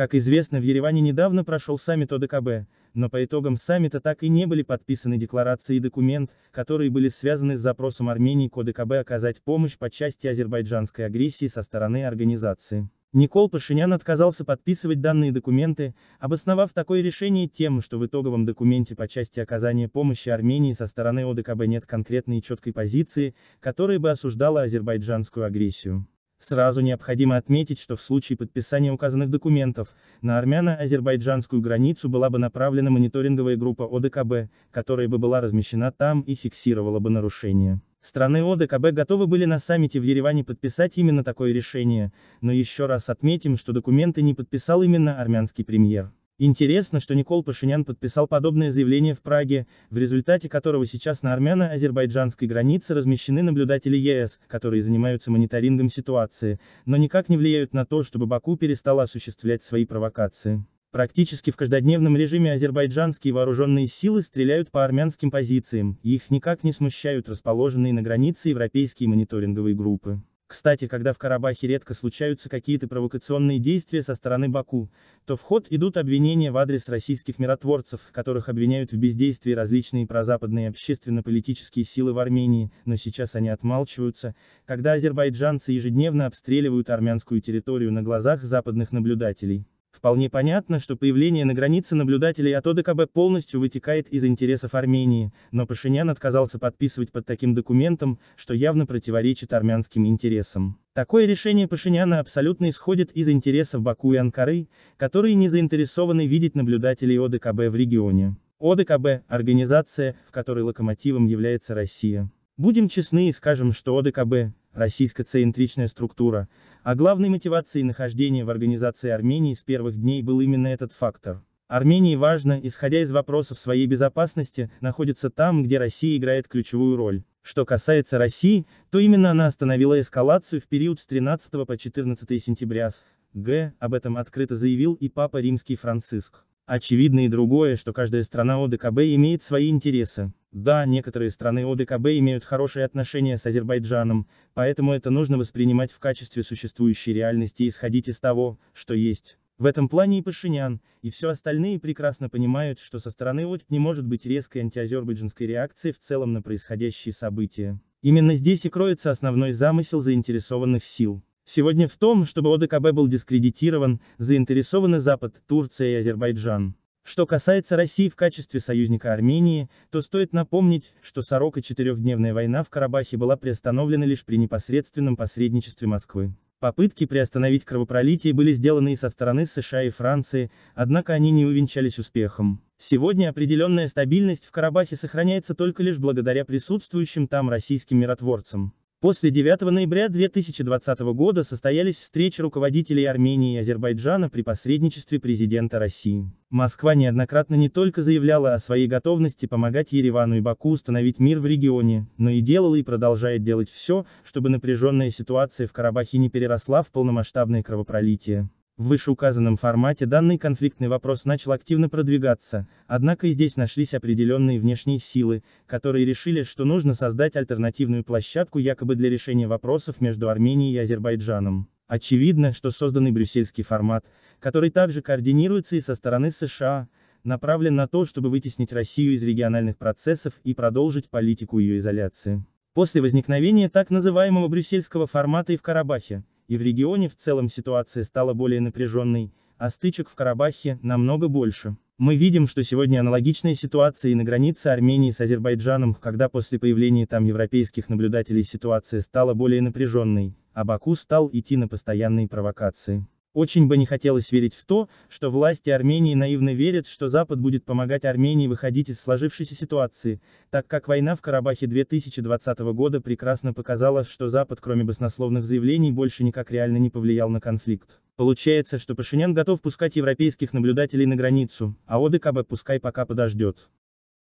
Как известно, в Ереване недавно прошел саммит ОДКБ, но по итогам саммита так и не были подписаны декларации и документ, которые были связаны с запросом Армении к ОДКБ оказать помощь по части азербайджанской агрессии со стороны организации. Никол Пашинян отказался подписывать данные документы, обосновав такое решение тем, что в итоговом документе по части оказания помощи Армении со стороны ОДКБ нет конкретной и четкой позиции, которая бы осуждала азербайджанскую агрессию. Сразу необходимо отметить, что в случае подписания указанных документов, на армяно-азербайджанскую границу была бы направлена мониторинговая группа ОДКБ, которая бы была размещена там и фиксировала бы нарушения. Страны ОДКБ готовы были на саммите в Ереване подписать именно такое решение, но еще раз отметим, что документы не подписал именно армянский премьер. Интересно, что Никол Пашинян подписал подобное заявление в Праге, в результате которого сейчас на армяно-азербайджанской границе размещены наблюдатели ЕС, которые занимаются мониторингом ситуации, но никак не влияют на то, чтобы Баку перестала осуществлять свои провокации. Практически в каждодневном режиме азербайджанские вооруженные силы стреляют по армянским позициям, и их никак не смущают расположенные на границе европейские мониторинговые группы. Кстати, когда в Карабахе редко случаются какие-то провокационные действия со стороны Баку, то в ход идут обвинения в адрес российских миротворцев, которых обвиняют в бездействии различные прозападные общественно-политические силы в Армении, но сейчас они отмалчиваются, когда азербайджанцы ежедневно обстреливают армянскую территорию на глазах западных наблюдателей. Вполне понятно, что появление на границе наблюдателей от ОДКБ полностью вытекает из интересов Армении, но Пашинян отказался подписывать под таким документом, что явно противоречит армянским интересам. Такое решение Пашиняна абсолютно исходит из интересов Баку и Анкары, которые не заинтересованы видеть наблюдателей ОДКБ в регионе. ОДКБ – организация, в которой локомотивом является Россия. Будем честны и скажем, что ОДКБ российско-центричная структура, а главной мотивацией нахождения в организации Армении с первых дней был именно этот фактор. Армении важно, исходя из вопросов своей безопасности, находится там, где Россия играет ключевую роль. Что касается России, то именно она остановила эскалацию в период с 13 по 14 сентября с Г. Об этом открыто заявил и Папа Римский Франциск. Очевидно и другое, что каждая страна ОДКБ имеет свои интересы. Да, некоторые страны ОДКБ имеют хорошие отношения с Азербайджаном, поэтому это нужно воспринимать в качестве существующей реальности и исходить из того, что есть. В этом плане и Пашинян, и все остальные прекрасно понимают, что со стороны ОДК не может быть резкой антиазербайджанской реакции в целом на происходящие события. Именно здесь и кроется основной замысел заинтересованных сил. Сегодня в том, чтобы ОДКБ был дискредитирован, заинтересованы Запад, Турция и Азербайджан. Что касается России в качестве союзника Армении, то стоит напомнить, что 44 четырехдневная война в Карабахе была приостановлена лишь при непосредственном посредничестве Москвы. Попытки приостановить кровопролитие были сделаны и со стороны США и Франции, однако они не увенчались успехом. Сегодня определенная стабильность в Карабахе сохраняется только лишь благодаря присутствующим там российским миротворцам. После 9 ноября 2020 года состоялись встречи руководителей Армении и Азербайджана при посредничестве президента России. Москва неоднократно не только заявляла о своей готовности помогать Еревану и Баку установить мир в регионе, но и делала и продолжает делать все, чтобы напряженная ситуация в Карабахе не переросла в полномасштабное кровопролитие. В вышеуказанном формате данный конфликтный вопрос начал активно продвигаться, однако и здесь нашлись определенные внешние силы, которые решили, что нужно создать альтернативную площадку якобы для решения вопросов между Арменией и Азербайджаном. Очевидно, что созданный брюссельский формат, который также координируется и со стороны США, направлен на то, чтобы вытеснить Россию из региональных процессов и продолжить политику ее изоляции. После возникновения так называемого брюссельского формата и в Карабахе, и в регионе в целом ситуация стала более напряженной, а стычек в Карабахе намного больше. Мы видим, что сегодня аналогичная ситуация и на границе Армении с Азербайджаном, когда после появления там европейских наблюдателей ситуация стала более напряженной, а Баку стал идти на постоянные провокации. Очень бы не хотелось верить в то, что власти Армении наивно верят, что Запад будет помогать Армении выходить из сложившейся ситуации, так как война в Карабахе 2020 года прекрасно показала, что Запад кроме баснословных заявлений больше никак реально не повлиял на конфликт. Получается, что Пашинян готов пускать европейских наблюдателей на границу, а ОДКБ пускай пока подождет.